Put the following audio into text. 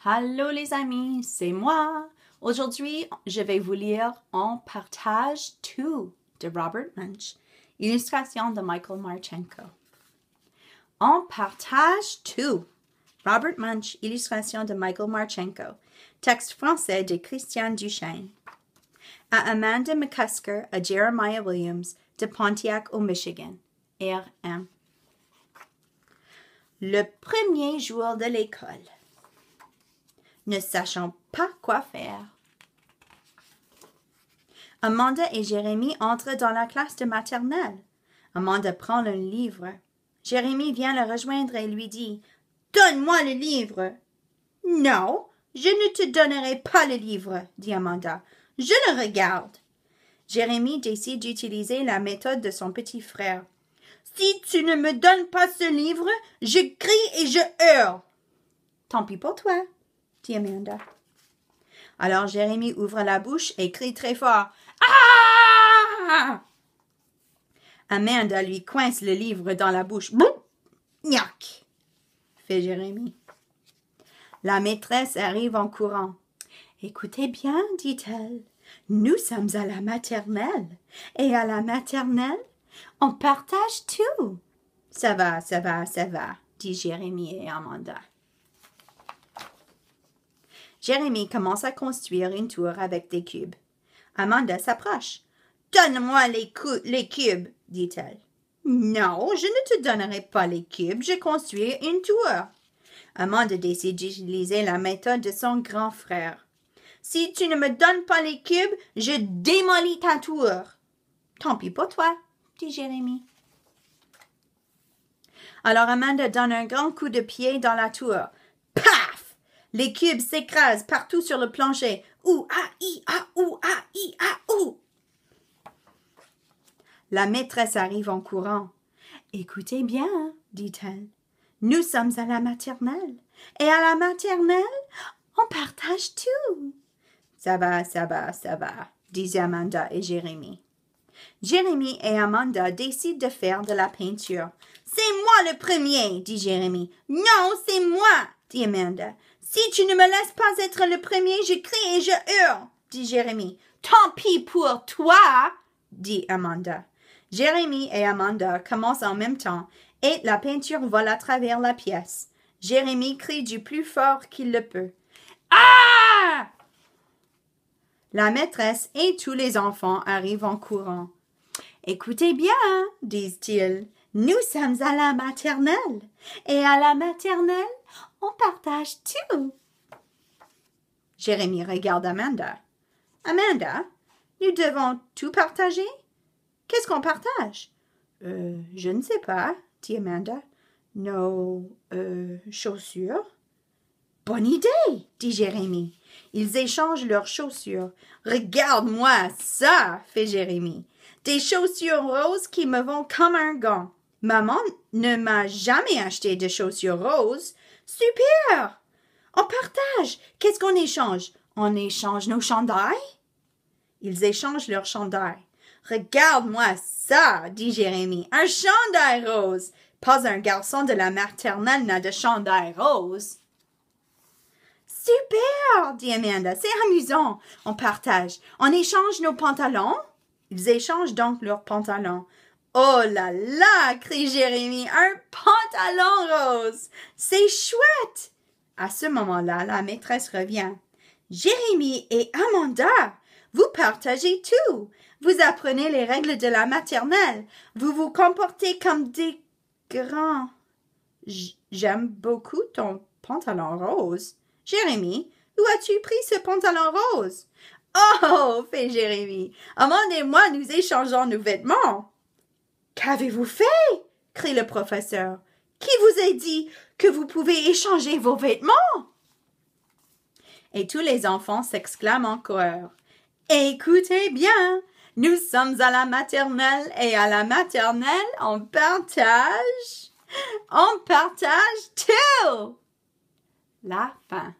Hello les amis, c'est moi. Aujourd'hui, je vais vous lire en partage tout de Robert Munch, illustration de Michael Marchenko. En partage tout. Robert Munch, illustration de Michael Marchenko. Texte français de Christian Duchesne. À Amanda McCusker, à Jeremiah Williams, de Pontiac au Michigan. R.M. Le premier jour de l'école ne sachant pas quoi faire. Amanda et Jérémy entrent dans la classe de maternelle. Amanda prend le livre. Jérémy vient le rejoindre et lui dit Donne-moi le livre. Non, je ne te donnerai pas le livre, dit Amanda. Je le regarde. Jérémy décide d'utiliser la méthode de son petit frère. Si tu ne me donnes pas ce livre, je crie et je hurle. Tant pis pour toi, Amanda. Alors Jérémie ouvre la bouche et crie très fort. Ah! Amanda lui coince le livre dans la bouche. Boum! Gnac! fait Jérémie. La maîtresse arrive en courant. Écoutez bien, dit-elle, nous sommes à la maternelle, et à la maternelle, on partage tout. Ça va, ça va, ça va, dit Jérémie et Amanda. Jérémy commence à construire une tour avec des cubes. Amanda s'approche. Donne-moi les, cubes, dit-elle. Non, je ne te donnerai pas les cubes, je construis une tour. Amanda décide d'utiliser la méthode de son grand frère. Si tu ne me donnes pas les cubes, je démolis ta tour. Tant pis pour toi, dit Jérémy. Alors Amanda donne un grand coup de pied dans la tour. Les cubes s'écrasent partout sur le plancher. Ou ah, i a ou ah, i ou. La maîtresse arrive en courant. Écoutez bien, dit-elle. Nous sommes à la maternelle. Et à la maternelle, on partage tout. Ça va, ça va, ça va, disent Amanda et Jérémie. Jérémie et Amanda décident de faire de la peinture. C'est moi le premier, dit Jérémie. « Non, c'est moi, dit Amanda. Si tu ne me laisses pas être le premier, je crie et je hurle, dit Jérémie. Tant pis pour toi, dit Amanda. Jérémie et Amanda commencent en même temps, et la peinture vole à travers la pièce. Jérémie crie du plus fort qu'il le peut. Ah! La maîtresse et tous les enfants arrivent en courant. Écoutez bien, disent-ils, nous sommes à la maternelle. Et à la maternelle, on partage tout. Jérémy regarde Amanda. Amanda, nous devons tout partager? Qu'est-ce qu'on partage? Euh, je ne sais pas, dit Amanda. Nos euh, chaussures? Bonne idée, dit Jérémy. Ils échangent leurs chaussures. Regarde-moi ça, fait Jérémy. Des chaussures roses qui me vont comme un gant. Maman ne m'a jamais acheté de chaussures roses. Super. On partage. Qu'est-ce qu'on échange? On échange nos chandails? Ils échangent leurs chandails. Regarde-moi ça, dit Jérémy. « Un chandail rose. Pas un garçon de la maternelle n'a de chandail rose. Super, dit Amanda. C'est amusant. On partage. On échange nos pantalons. Ils échangent donc leurs pantalons. Oh là là! crie Jérémie. Un pantalon rose! C'est chouette! À ce moment-là, la maîtresse revient. Jérémie et Amanda, vous partagez tout. Vous apprenez les règles de la maternelle. Vous vous comportez comme des grands. J'aime beaucoup ton pantalon rose. Jérémie, où as-tu pris ce pantalon rose? Oh, oh, oh fait Jérémie, Amanda et moi nous échangeons nos vêtements. Qu'avez-vous fait crie le professeur. Qui vous a dit que vous pouvez échanger vos vêtements Et tous les enfants s'exclament en Écoutez bien, nous sommes à la maternelle et à la maternelle, on partage, on partage tout. La fin.